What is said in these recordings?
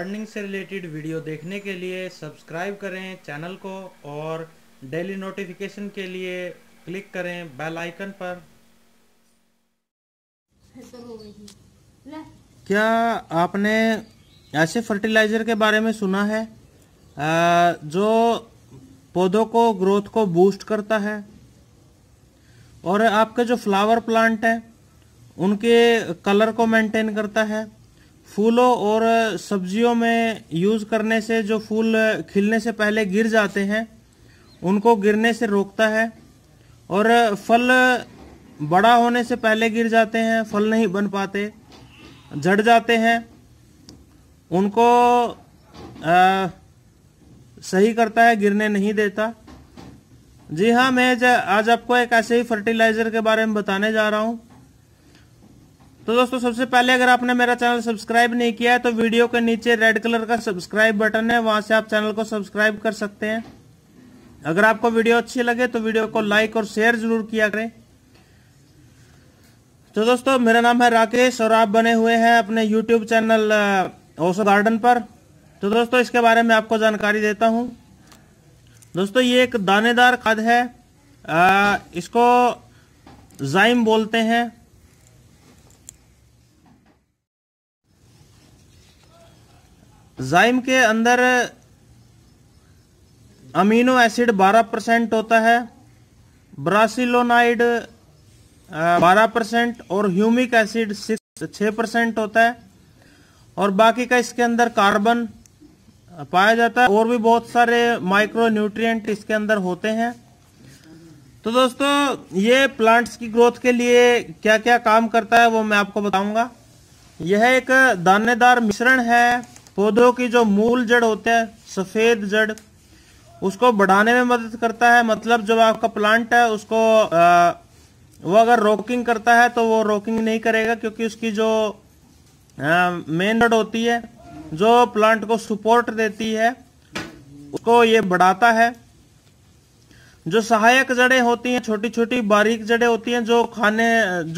Earning से related video देखने के लिए सब्सक्राइब करें चैनल को और डेली नोटिफिकेशन के लिए क्लिक करें बेल आइकन पर क्या आपने ऐसे फर्टिलाइज़र के बारे में सुना है जो पौधों को ग्रोथ को बूस्ट करता है और आपके जो फ्लावर प्लांट हैं उनके कलर को मेंटेन करता है फूलों और सब्जियों में यूज़ करने से जो फूल खिलने से पहले गिर जाते हैं उनको गिरने से रोकता है और फल बड़ा होने से पहले गिर जाते हैं फल नहीं बन पाते जड़ जाते हैं उनको आ, सही करता है गिरने नहीं देता जी हाँ मैं आज आपको एक ऐसे ही फर्टिलाइज़र के बारे में बताने जा रहा हूँ तो दोस्तों सबसे पहले अगर आपने मेरा चैनल सब्सक्राइब नहीं किया है तो वीडियो के नीचे रेड कलर का सब्सक्राइब बटन है वहां से आप चैनल को सब्सक्राइब कर सकते हैं अगर आपको वीडियो अच्छी लगे तो वीडियो को लाइक और शेयर जरूर किया करें तो दोस्तों मेरा नाम है राकेश और आप बने हुए हैं अपने यूट्यूब चैनल ओसो गार्डन पर तो दोस्तों इसके बारे में आपको जानकारी देता हूं दोस्तों ये एक दानेदार खाद है आ, इसको जाइम बोलते हैं जाइम के अंदर अमीनो एसिड 12 परसेंट होता है ब्रासिलोनाइड 12 परसेंट और ह्यूमिक एसिड सिक्स छः परसेंट होता है और बाकी का इसके अंदर कार्बन पाया जाता है और भी बहुत सारे माइक्रो न्यूट्रिएंट इसके अंदर होते हैं तो दोस्तों ये प्लांट्स की ग्रोथ के लिए क्या क्या काम करता है वो मैं आपको बताऊंगा यह एक दानेदार मिश्रण है पौधों की जो मूल जड़ होते है सफेद जड़ उसको बढ़ाने में मदद करता है मतलब जब आपका प्लांट है उसको आ, वो अगर रोकिंग करता है तो वो रोकिंग नहीं करेगा क्योंकि उसकी जो मेन जड़ होती है जो प्लांट को सपोर्ट देती है उसको ये बढ़ाता है जो सहायक जड़ें होती हैं छोटी छोटी बारीक जड़ें होती हैं जो खाने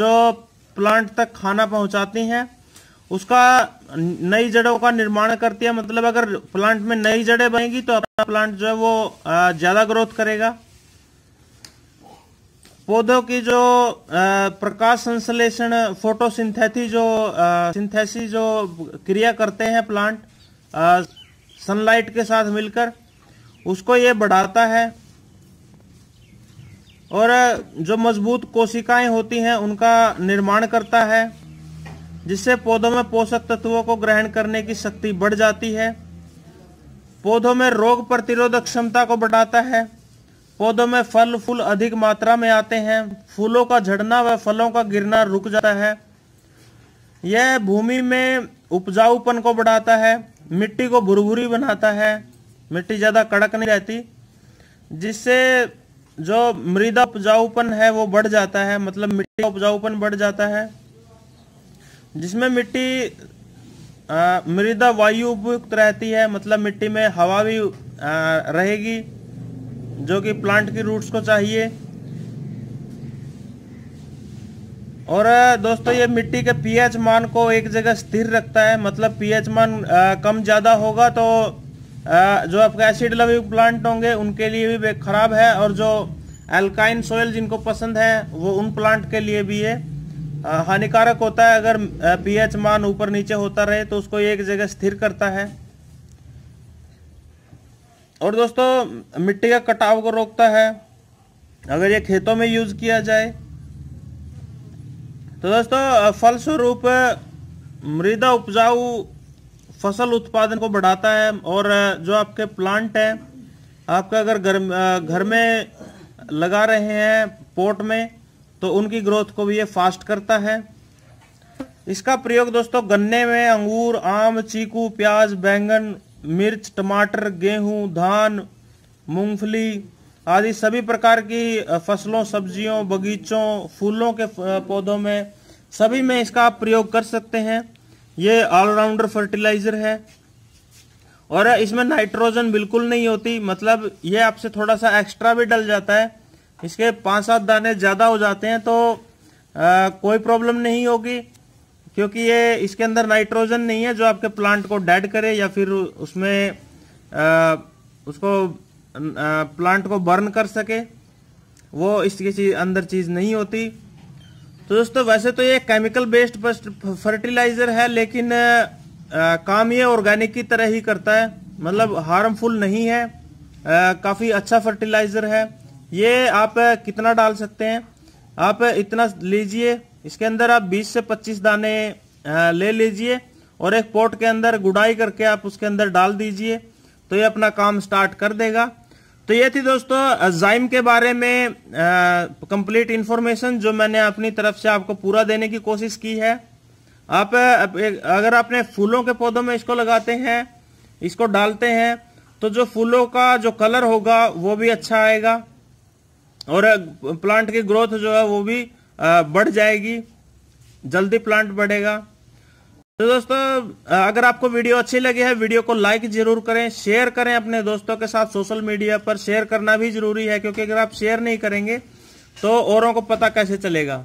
जो प्लांट तक खाना पहुंचाती हैं उसका नई जड़ों का निर्माण करती है मतलब अगर प्लांट में नई जड़ें बनेगी तो अपना प्लांट जो है वो ज्यादा ग्रोथ करेगा पौधों की जो प्रकाश संश्लेषण फोटोसिंथेसी जो सिंथेसी जो क्रिया करते हैं प्लांट सनलाइट के साथ मिलकर उसको ये बढ़ाता है और जो मजबूत कोशिकाएं होती हैं उनका निर्माण करता है जिससे पौधों में पोषक तत्वों को ग्रहण करने की शक्ति बढ़ जाती है पौधों में रोग प्रतिरोधक क्षमता को बढ़ाता है पौधों में फल फूल अधिक मात्रा में आते हैं फूलों का झड़ना व फलों का गिरना रुक जाता है यह भूमि में उपजाऊपन को बढ़ाता है मिट्टी को भुरभुरी बनाता है मिट्टी ज़्यादा कड़क नहीं रहती जिससे जो मृदा उपजाऊपन है वो बढ़ जाता है मतलब मिट्टी का उपजाऊपन बढ़ जाता है जिसमें मिट्टी मृदा वायु उपयुक्त रहती है मतलब मिट्टी में हवा भी आ, रहेगी जो कि प्लांट की रूट्स को चाहिए और दोस्तों ये मिट्टी के पीएच मान को एक जगह स्थिर रखता है मतलब पीएच मान आ, कम ज़्यादा होगा तो आ, जो आपके एसिड लविंग प्लांट होंगे उनके लिए भी खराब है और जो एल्काइन सोयल जिनको पसंद है वो उन प्लांट के लिए भी है हानिकारक होता है अगर पीएच मान ऊपर नीचे होता रहे तो उसको एक जगह स्थिर करता है और दोस्तों मिट्टी का कटाव को रोकता है अगर ये खेतों में यूज किया जाए तो दोस्तों फलस्वरूप मृदा उपजाऊ फसल उत्पादन को बढ़ाता है और जो आपके प्लांट है आपका अगर घर घर में लगा रहे हैं पोट में तो उनकी ग्रोथ को भी ये फास्ट करता है इसका प्रयोग दोस्तों गन्ने में अंगूर आम चीकू प्याज बैंगन मिर्च टमाटर गेहूं धान मूंगफली आदि सभी प्रकार की फसलों सब्जियों बगीचों फूलों के पौधों में सभी में इसका आप प्रयोग कर सकते हैं ये ऑलराउंडर फर्टिलाइजर है और इसमें नाइट्रोजन बिल्कुल नहीं होती मतलब ये आपसे थोड़ा सा एक्स्ट्रा भी डल जाता है इसके पांच सात दाने ज़्यादा हो जाते हैं तो आ, कोई प्रॉब्लम नहीं होगी क्योंकि ये इसके अंदर नाइट्रोजन नहीं है जो आपके प्लांट को डेड करे या फिर उसमें आ, उसको आ, प्लांट को बर्न कर सके वो इसके चीज अंदर चीज़ नहीं होती तो दोस्तों वैसे तो ये केमिकल बेस्ड फर्टिलाइज़र है लेकिन आ, काम ये ऑर्गेनिक की तरह ही करता है मतलब हार्मफुल नहीं है काफ़ी अच्छा फर्टिलाइज़र है ये आप कितना डाल सकते हैं आप इतना लीजिए इसके अंदर आप 20 से 25 दाने ले लीजिए और एक पोट के अंदर गुडाई करके आप उसके अंदर डाल दीजिए तो ये अपना काम स्टार्ट कर देगा तो ये थी दोस्तों जाइम के बारे में कंप्लीट इन्फॉर्मेशन जो मैंने अपनी तरफ से आपको पूरा देने की कोशिश की है आप अगर आपने फूलों के पौधों में इसको लगाते हैं इसको डालते हैं तो जो फूलों का जो कलर होगा वो भी अच्छा आएगा और प्लांट की ग्रोथ जो है वो भी बढ़ जाएगी जल्दी प्लांट बढ़ेगा तो दोस्तों अगर आपको वीडियो अच्छी लगी है वीडियो को लाइक जरूर करें शेयर करें अपने दोस्तों के साथ सोशल मीडिया पर शेयर करना भी जरूरी है क्योंकि अगर आप शेयर नहीं करेंगे तो औरों को पता कैसे चलेगा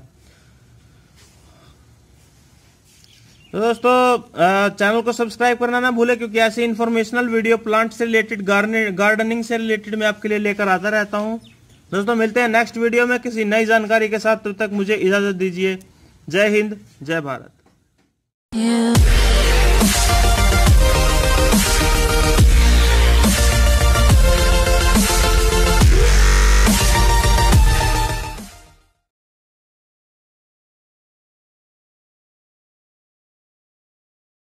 तो दोस्तों चैनल को सब्सक्राइब करना ना भूले क्योंकि ऐसे इन्फॉर्मेशनल वीडियो प्लांट से रिलेटेड गार्डनिंग से रिलेटेड मैं आपके लिए लेकर आता रहता हूं दोस्तों मिलते हैं नेक्स्ट वीडियो में किसी नई जानकारी के साथ तब तक मुझे इजाजत दीजिए जय हिंद जय भारत yeah.